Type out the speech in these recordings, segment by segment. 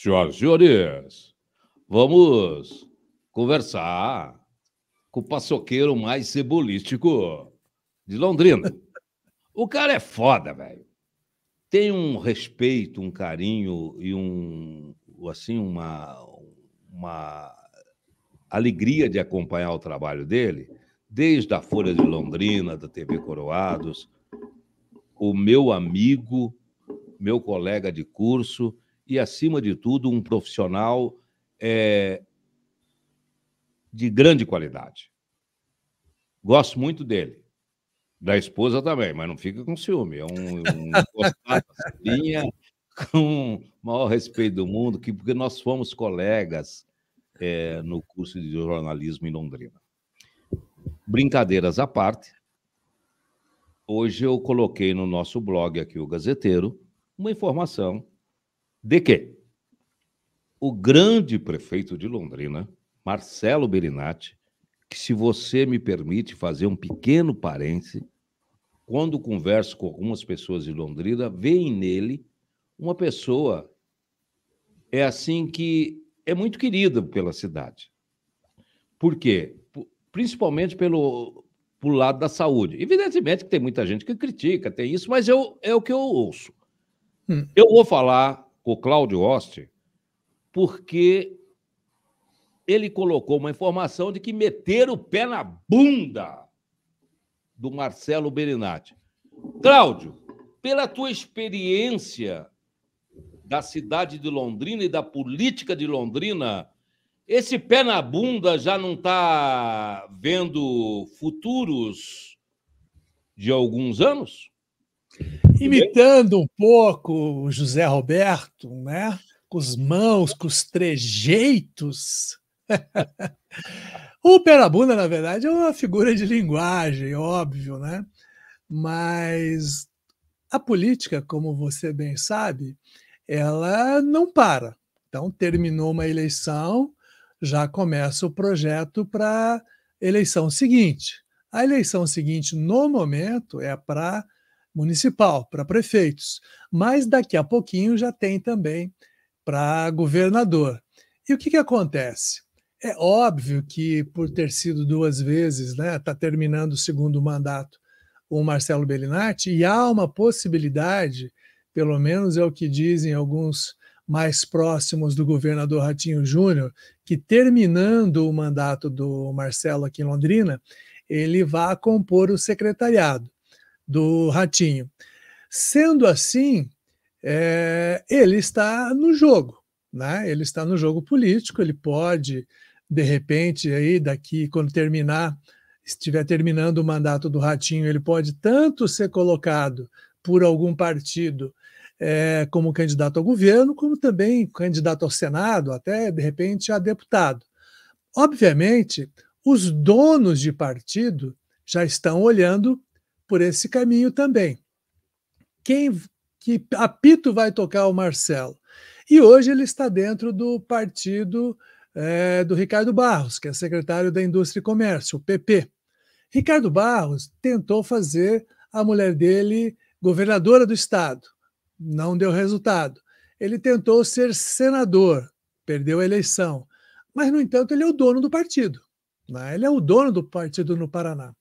Senhoras e senhores, vamos conversar com o paçoqueiro mais cebolístico de Londrina. O cara é foda, velho. Tem um respeito, um carinho e um assim uma uma alegria de acompanhar o trabalho dele, desde a Folha de Londrina, da TV Coroados, o meu amigo, meu colega de curso e, acima de tudo, um profissional é, de grande qualidade. Gosto muito dele. Da esposa também, mas não fica com ciúme. É um, um com o maior respeito do mundo, que, porque nós fomos colegas é, no curso de jornalismo em Londrina. Brincadeiras à parte, hoje eu coloquei no nosso blog aqui, o Gazeteiro, uma informação de que o grande prefeito de Londrina, Marcelo Berinatti, que se você me permite fazer um pequeno parêntese, quando converso com algumas pessoas de Londrina, veem nele uma pessoa é assim que é muito querida pela cidade. Por quê? Principalmente pelo pelo lado da saúde. Evidentemente que tem muita gente que critica, tem isso, mas eu, é o que eu ouço. Hum. Eu vou falar o Cláudio Oste, porque ele colocou uma informação de que meter o pé na bunda do Marcelo Berinatti. Cláudio, pela tua experiência da cidade de Londrina e da política de Londrina, esse pé na bunda já não está vendo futuros de alguns anos? Imitando um pouco o José Roberto, né? Com as mãos, com os trejeitos. o Perabunda, na verdade, é uma figura de linguagem, óbvio, né? Mas a política, como você bem sabe, ela não para. Então, terminou uma eleição, já começa o projeto para a eleição seguinte. A eleição seguinte, no momento, é para municipal, para prefeitos, mas daqui a pouquinho já tem também para governador. E o que, que acontece? É óbvio que, por ter sido duas vezes, está né, tá terminando o segundo mandato o Marcelo Bellinati, e há uma possibilidade, pelo menos é o que dizem alguns mais próximos do governador Ratinho Júnior, que terminando o mandato do Marcelo aqui em Londrina, ele vá compor o secretariado do Ratinho. Sendo assim, é, ele está no jogo, né? ele está no jogo político, ele pode, de repente, aí daqui, quando terminar, estiver terminando o mandato do Ratinho, ele pode tanto ser colocado por algum partido é, como candidato ao governo, como também candidato ao Senado, até de repente a deputado. Obviamente, os donos de partido já estão olhando por esse caminho também. Quem que apito vai tocar o Marcelo? E hoje ele está dentro do partido é, do Ricardo Barros, que é secretário da Indústria e Comércio, o PP. Ricardo Barros tentou fazer a mulher dele governadora do estado, não deu resultado. Ele tentou ser senador, perdeu a eleição. Mas, no entanto, ele é o dono do partido. Né? Ele é o dono do partido no Paraná.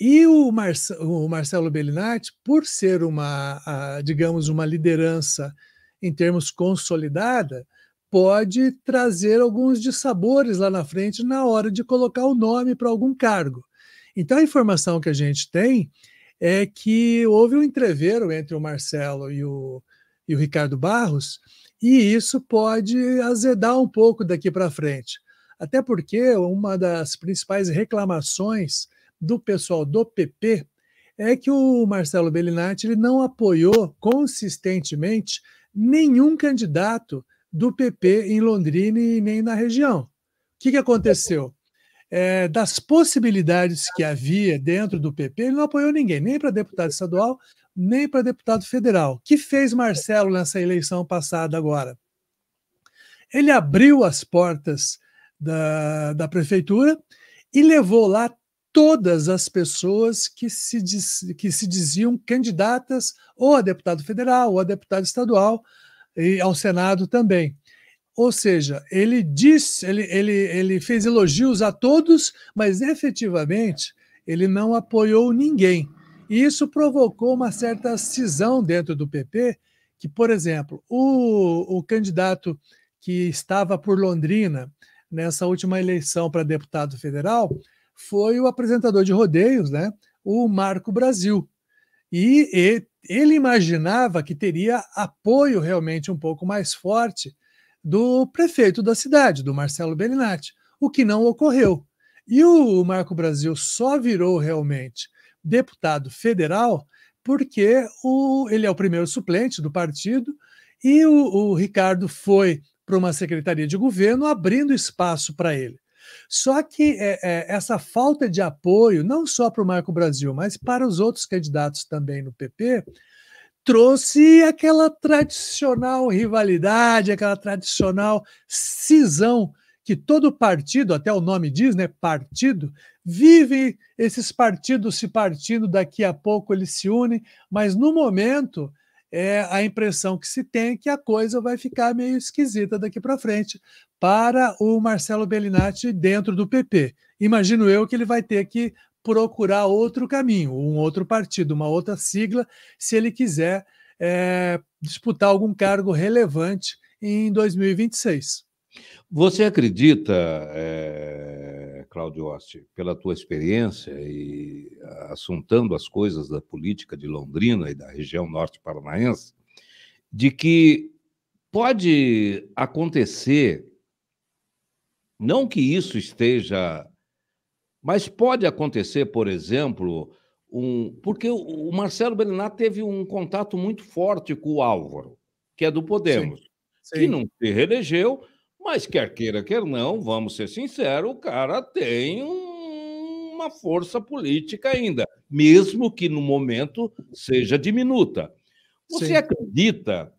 E o, Marce, o Marcelo Bellinati, por ser uma, a, digamos, uma liderança em termos consolidada, pode trazer alguns dissabores lá na frente na hora de colocar o nome para algum cargo. Então, a informação que a gente tem é que houve um entrevero entre o Marcelo e o, e o Ricardo Barros, e isso pode azedar um pouco daqui para frente. Até porque uma das principais reclamações do pessoal do PP é que o Marcelo Bellinati ele não apoiou consistentemente nenhum candidato do PP em Londrina e nem na região. O que, que aconteceu? É, das possibilidades que havia dentro do PP, ele não apoiou ninguém, nem para deputado estadual, nem para deputado federal. O que fez Marcelo nessa eleição passada agora? Ele abriu as portas da, da prefeitura e levou lá todas as pessoas que se, diz, que se diziam candidatas ou a deputado federal ou a deputado estadual e ao Senado também. Ou seja, ele disse ele, ele, ele fez elogios a todos, mas efetivamente ele não apoiou ninguém. E isso provocou uma certa cisão dentro do PP, que, por exemplo, o, o candidato que estava por Londrina nessa última eleição para deputado federal, foi o apresentador de rodeios, né, o Marco Brasil. E ele imaginava que teria apoio realmente um pouco mais forte do prefeito da cidade, do Marcelo Belinati, o que não ocorreu. E o Marco Brasil só virou realmente deputado federal porque o, ele é o primeiro suplente do partido e o, o Ricardo foi para uma secretaria de governo abrindo espaço para ele. Só que é, é, essa falta de apoio, não só para o Marco Brasil, mas para os outros candidatos também no PP, trouxe aquela tradicional rivalidade, aquela tradicional cisão que todo partido, até o nome diz, né, partido, vive esses partidos se partindo, daqui a pouco eles se unem, mas no momento é a impressão que se tem que a coisa vai ficar meio esquisita daqui para frente para o Marcelo Bellinati dentro do PP. Imagino eu que ele vai ter que procurar outro caminho, um outro partido, uma outra sigla, se ele quiser é, disputar algum cargo relevante em 2026. Você acredita, é Cláudio Oste, pela tua experiência e ah, assuntando as coisas da política de Londrina e da região norte paranaense, de que pode acontecer, não que isso esteja, mas pode acontecer, por exemplo, um, porque o Marcelo Belinar teve um contato muito forte com o Álvaro, que é do Podemos, Sim. Sim. que não se reelegeu, mas quer queira, quer não, vamos ser sinceros, o cara tem uma força política ainda, mesmo que no momento seja diminuta. Você Sim. acredita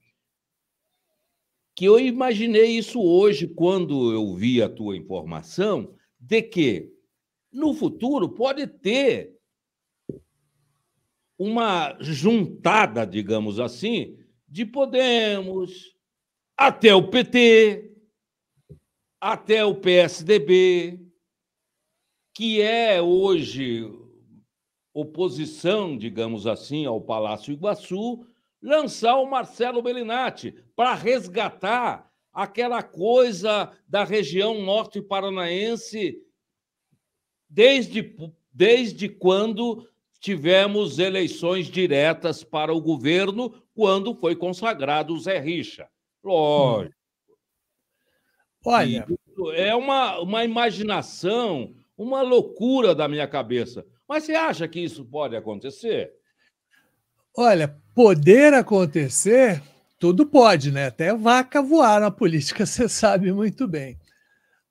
que eu imaginei isso hoje quando eu vi a tua informação de que no futuro pode ter uma juntada, digamos assim, de Podemos até o PT, até o PSDB, que é hoje oposição, digamos assim, ao Palácio Iguaçu, lançar o Marcelo Bellinati para resgatar aquela coisa da região norte paranaense desde, desde quando tivemos eleições diretas para o governo, quando foi consagrado o Zé Richa. Lógico, Olha, e... é uma, uma imaginação, uma loucura da minha cabeça. Mas você acha que isso pode acontecer? Olha, poder acontecer, tudo pode, né? Até vaca voar na política, você sabe muito bem.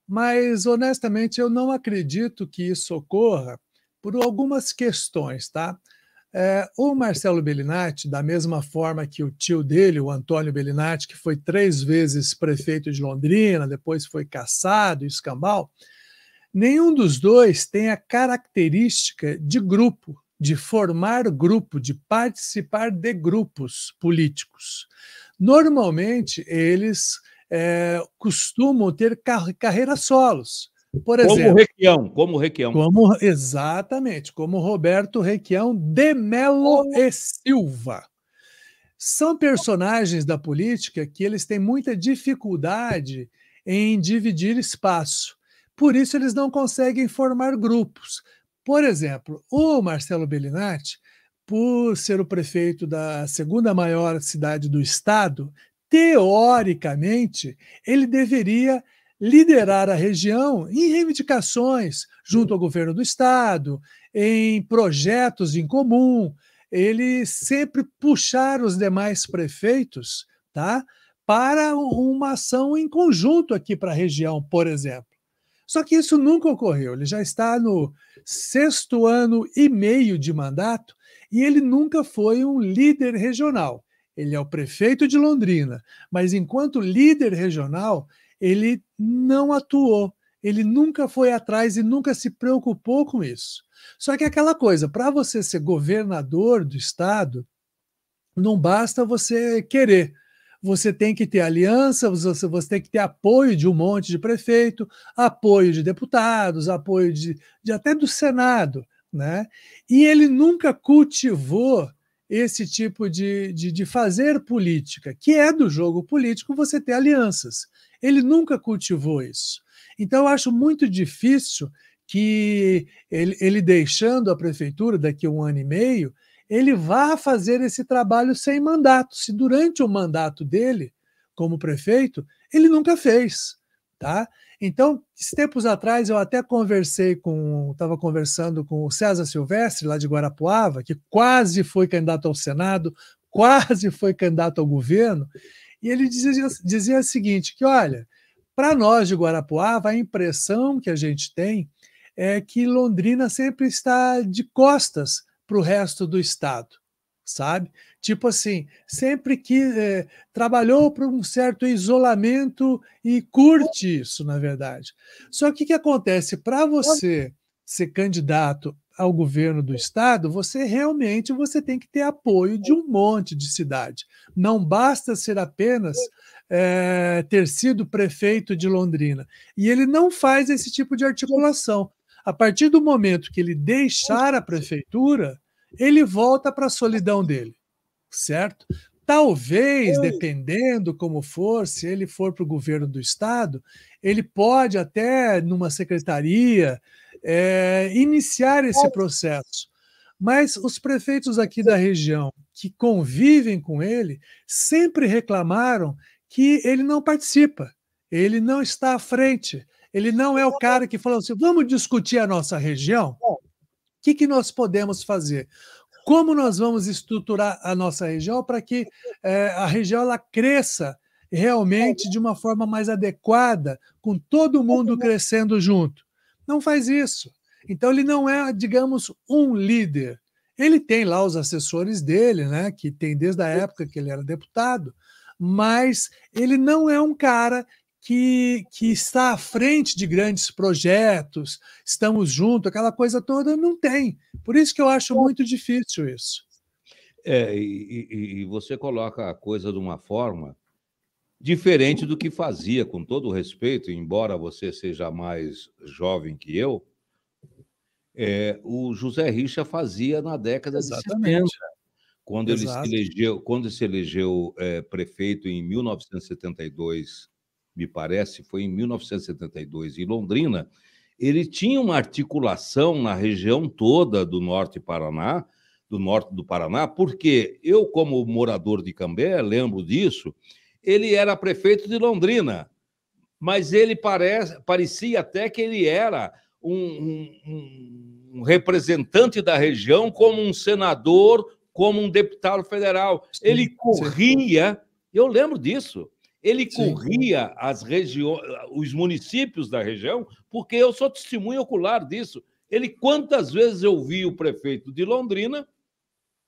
Mas, honestamente, eu não acredito que isso ocorra por algumas questões, tá? É, o Marcelo Bellinati, da mesma forma que o tio dele, o Antônio Bellinati, que foi três vezes prefeito de Londrina, depois foi caçado, escambau, nenhum dos dois tem a característica de grupo, de formar grupo, de participar de grupos políticos. Normalmente, eles é, costumam ter carreiras solos. Por exemplo, como Requião, como Requião. Como, exatamente, como Roberto Requião de Melo oh. e Silva. São personagens da política que eles têm muita dificuldade em dividir espaço. Por isso eles não conseguem formar grupos. Por exemplo, o Marcelo Bellinati, por ser o prefeito da segunda maior cidade do estado, teoricamente, ele deveria liderar a região em reivindicações junto ao governo do estado, em projetos em comum, ele sempre puxar os demais prefeitos, tá? Para uma ação em conjunto aqui para a região, por exemplo. Só que isso nunca ocorreu. Ele já está no sexto ano e meio de mandato e ele nunca foi um líder regional. Ele é o prefeito de Londrina, mas enquanto líder regional, ele não atuou, ele nunca foi atrás e nunca se preocupou com isso. Só que é aquela coisa, para você ser governador do estado, não basta você querer. Você tem que ter aliança, você, tem que ter apoio de um monte de prefeito, apoio de deputados, apoio de, de até do Senado. Né? E ele nunca cultivou esse tipo de, de, de, fazer política, que é do jogo político você ter alianças. Ele nunca cultivou isso. Então, eu acho muito difícil que ele, ele deixando a prefeitura daqui a um ano e meio, ele vá fazer esse trabalho sem mandato. Se durante o mandato dele, como prefeito, ele nunca fez, tá? Então, tempos atrás eu até conversei com, estava conversando com o César Silvestre lá de Guarapuava, que quase foi candidato ao Senado, quase foi candidato ao governo, e ele dizia, dizia o seguinte: que olha, para nós de Guarapuava, a impressão que a gente tem é que Londrina sempre está de costas para o resto do estado, sabe? Tipo assim, sempre que é, trabalhou para um certo isolamento e curte isso, na verdade. Só que o que acontece? Para você ser candidato ao governo do estado, você realmente você tem que ter apoio de um monte de cidade. Não basta ser apenas é, ter sido prefeito de Londrina. E ele não faz esse tipo de articulação. A partir do momento que ele deixar a prefeitura, ele volta para a solidão dele, certo? Talvez, Oi. dependendo como for, se ele for para o governo do estado, ele pode até numa secretaria é, iniciar esse processo. Mas os prefeitos aqui da região que convivem com ele sempre reclamaram que ele não participa, ele não está à frente, ele não é o cara que falou assim: vamos discutir a nossa região? O é. que, que nós podemos fazer? Como nós vamos estruturar a nossa região para que é, a região ela cresça realmente de uma forma mais adequada, com todo mundo crescendo junto? Não faz isso. Então ele não é, digamos, um líder. Ele tem lá os assessores dele, né, que tem desde a época que ele era deputado, mas ele não é um cara que, que está à frente de grandes projetos, estamos juntos, aquela coisa toda, não tem. Por isso que eu acho muito difícil isso. É, e, e você coloca a coisa de uma forma diferente do que fazia, com todo o respeito, embora você seja mais jovem que eu, é, o José Richa fazia na década Exatamente. de 70, quando ele se elegeu, quando se elegeu é, prefeito em 1972 me parece, foi em 1972, em Londrina, ele tinha uma articulação na região toda do norte do Paraná, do norte do Paraná, porque eu, como morador de Cambé, lembro disso, ele era prefeito de Londrina, mas ele parece, parecia até que ele era um, um, um, representante da região, como um senador, como um deputado federal. Ele corria, eu lembro disso. Ele Sim. corria as regiões, os municípios da região, porque eu sou testemunho ocular disso. Ele, quantas vezes eu vi o prefeito de Londrina,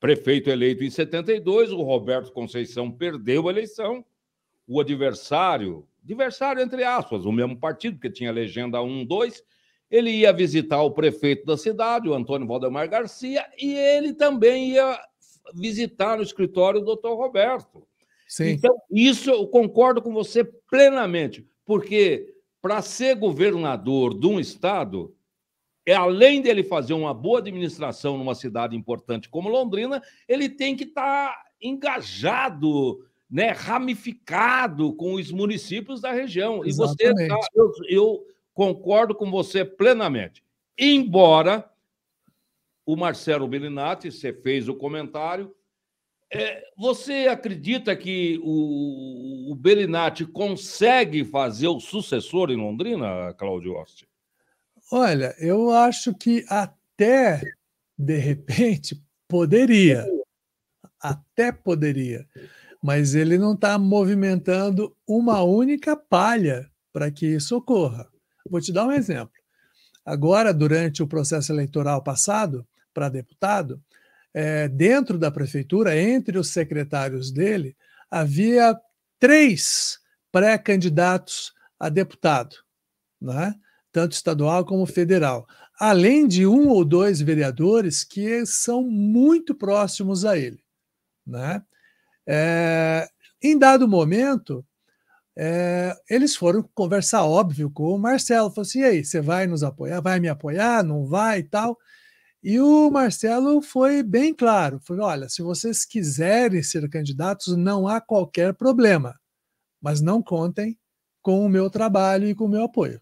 prefeito eleito em 72, o Roberto Conceição perdeu a eleição, o adversário, adversário entre aspas, o mesmo partido, que tinha legenda 1, 2, ele ia visitar o prefeito da cidade, o Antônio Valdemar Garcia, e ele também ia visitar no escritório o doutor Roberto. Sim. Então, isso eu concordo com você plenamente, porque para ser governador de um estado, é além dele fazer uma boa administração numa cidade importante como Londrina, ele tem que estar tá engajado, né, ramificado com os municípios da região. Exatamente. E você, tá, eu, eu concordo com você plenamente. Embora o Marcelo Belinati, você fez o comentário, é, você acredita que o, o Belinati consegue fazer o sucessor em Londrina, Claudio Osti? Olha, eu acho que até de repente poderia, até poderia, mas ele não está movimentando uma única palha para que isso ocorra. Vou te dar um exemplo. Agora, durante o processo eleitoral passado para deputado, é, dentro da prefeitura, entre os secretários dele, havia três pré-candidatos a deputado, né? tanto estadual como federal, além de um ou dois vereadores que são muito próximos a ele. Né? É, em dado momento, é, eles foram conversar, óbvio, com o Marcelo. Falou assim: e aí, você vai nos apoiar? Vai me apoiar? Não vai e tal? E o Marcelo foi bem claro: Foi, olha, se vocês quiserem ser candidatos, não há qualquer problema, mas não contem com o meu trabalho e com o meu apoio.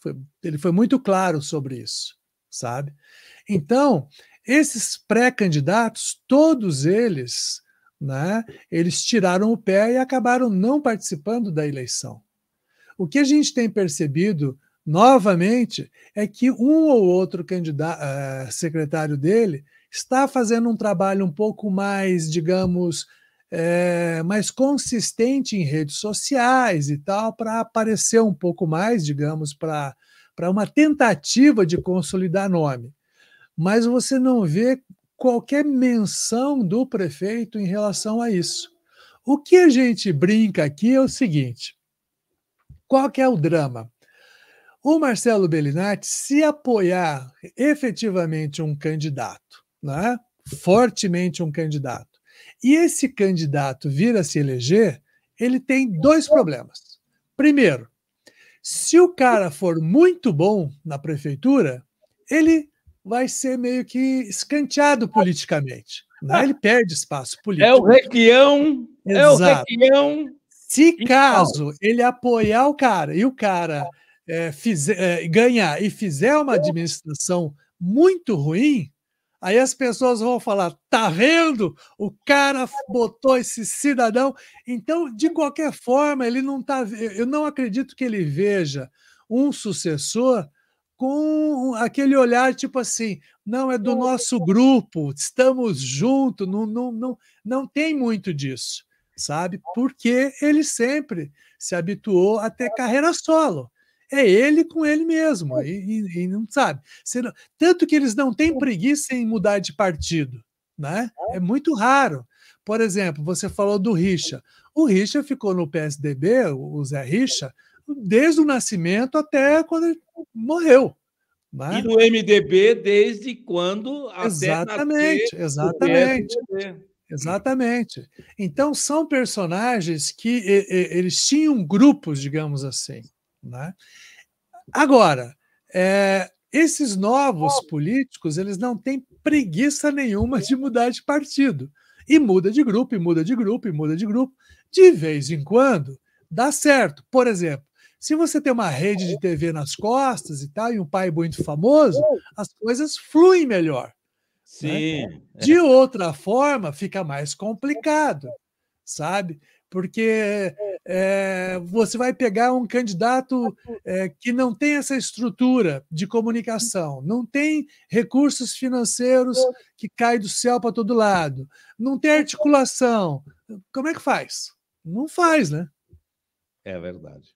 Foi, ele foi muito claro sobre isso, sabe? Então, esses pré-candidatos, todos eles, né, eles tiraram o pé e acabaram não participando da eleição. O que a gente tem percebido novamente, é que um ou outro candidato, uh, eh, secretário dele está fazendo um trabalho um pouco mais, digamos, é, mais consistente em redes sociais e tal, para aparecer um pouco mais, digamos, para uma tentativa de consolidar nome. Mas você não vê qualquer menção do prefeito em relação a isso. O que a gente brinca aqui é o seguinte: qual que é o drama? o Marcelo Bellinati, se apoiar efetivamente um candidato, né? fortemente um candidato, e esse candidato vir a se eleger, ele tem dois problemas. Primeiro, se o cara for muito bom na prefeitura, ele vai ser meio que escanteado politicamente. Né? Ele perde espaço político. É o requião, Exato. é o requião. Se caso ele apoiar o cara e o cara é, fizer, é, ganhar e fizer uma uhum. administração muito ruim, aí as pessoas vão falar: tá vendo? O cara botou esse cidadão. Então, de qualquer forma, ele não tá. Eu não acredito que ele veja um sucessor com aquele olhar tipo assim, não é do é nosso grupo, estamos juntos, não, não, não, não tem muito disso, sabe? É. Porque ele sempre se habituou a ter é. carreira solo é ele com ele mesmo. E, e, e não sabe. Não, tanto que eles não têm preguiça em mudar de partido. Né? É. é muito raro. Por exemplo, você falou do Richa. O Richa ficou no PSDB, o Zé Richa, desde o nascimento até quando ele morreu. Né? E no MDB desde quando Exatamente, exatamente. Exatamente. Então são personagens que e, e, eles tinham grupos, digamos assim. Né? Agora, é, esses novos políticos, eles não têm preguiça nenhuma de mudar de partido. E muda de grupo, e muda de grupo, e muda de grupo. De vez em quando, dá certo. Por exemplo, se você tem uma rede de TV nas costas e tal, e um pai muito famoso, as coisas fluem melhor. Né? Sim. Né? De outra forma, fica mais complicado, sabe? Porque é é, você vai pegar um candidato é, que não tem essa estrutura de comunicação, não tem recursos financeiros que cai do céu para todo lado, não tem articulação. Como é que faz? Não faz, né? É verdade.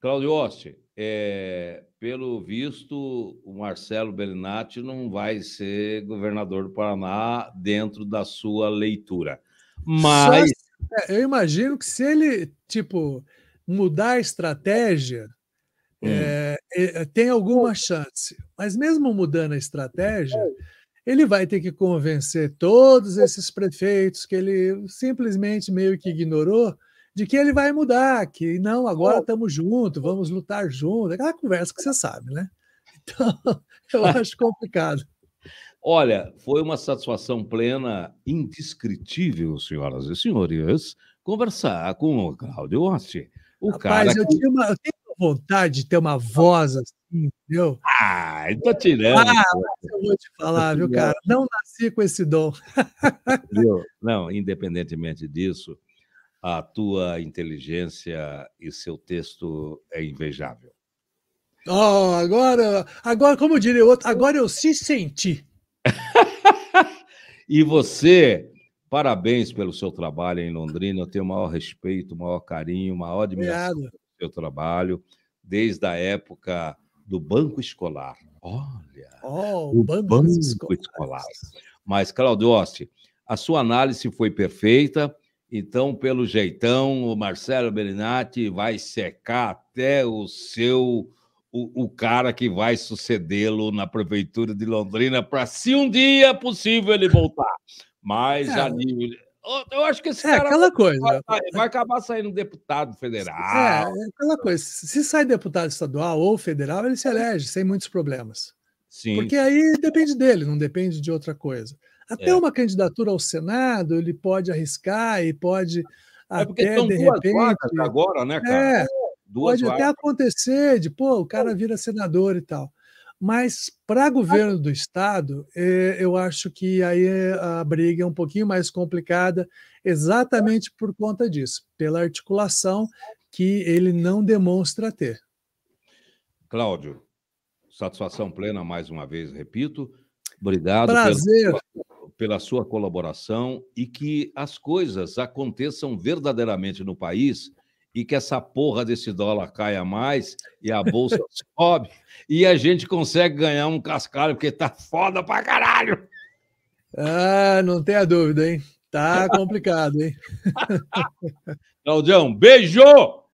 Claudio Oste, é, pelo visto, o Marcelo Bellinati não vai ser governador do Paraná dentro da sua leitura. Mas. É, eu imagino que se ele, tipo, mudar a estratégia, hum. é, é, tem alguma chance. Mas mesmo mudando a estratégia, ele vai ter que convencer todos esses prefeitos que ele simplesmente meio que ignorou de que ele vai mudar, que não, agora estamos juntos, vamos lutar juntos. Aquela conversa que você sabe, né? Então, eu é. acho complicado. Olha, foi uma satisfação plena, indescritível, senhoras e senhores, conversar com o Claudio Osti. O Rapaz, cara eu, que... uma, eu tenho vontade de ter uma voz assim, entendeu? Ah, eu tô tirando. Ah, eu vou te falar, viu, cara? Não nasci com esse dom. Entendeu? Não, independentemente disso, a tua inteligência e seu texto é invejável. Oh, agora, agora, como eu diria outro, agora eu se senti. e você, parabéns pelo seu trabalho em Londrina. Eu tenho o maior respeito, o maior carinho, o maior admiração Obrigado. pelo seu trabalho, desde a época do Banco Escolar. Olha, oh, o Banco, banco Escolar. Escolar. Mas, Claudio Oste, a sua análise foi perfeita. Então, pelo jeitão, o Marcelo Berinati vai secar até o seu o, o cara que vai sucedê-lo na prefeitura de Londrina para se um dia possível ele voltar. Mas é. ali, eu acho que esse é, cara coisa. Vai, acabar saindo deputado federal. É, é, aquela coisa. Se sai deputado estadual ou federal, ele se elege sem muitos problemas. Sim. Porque aí depende dele, não depende de outra coisa. Até é. uma candidatura ao Senado, ele pode arriscar e pode. É porque até, são de duas repente... vagas agora, né, cara? É, é. Pode até acontecer de, pô, o cara vira senador e tal. Mas para governo do Estado, é, eu acho que aí a briga é um pouquinho mais complicada, exatamente por conta disso, pela articulação que ele não demonstra ter. Cláudio, satisfação plena mais uma vez, repito. Obrigado Prazer. Pela, pela sua colaboração e que as coisas aconteçam verdadeiramente no país e que essa porra desse dólar caia mais e a bolsa sobe e a gente consegue ganhar um cascalho, porque tá foda pra caralho. Ah, não tenha dúvida, hein? Tá complicado, hein? Claudião, beijo!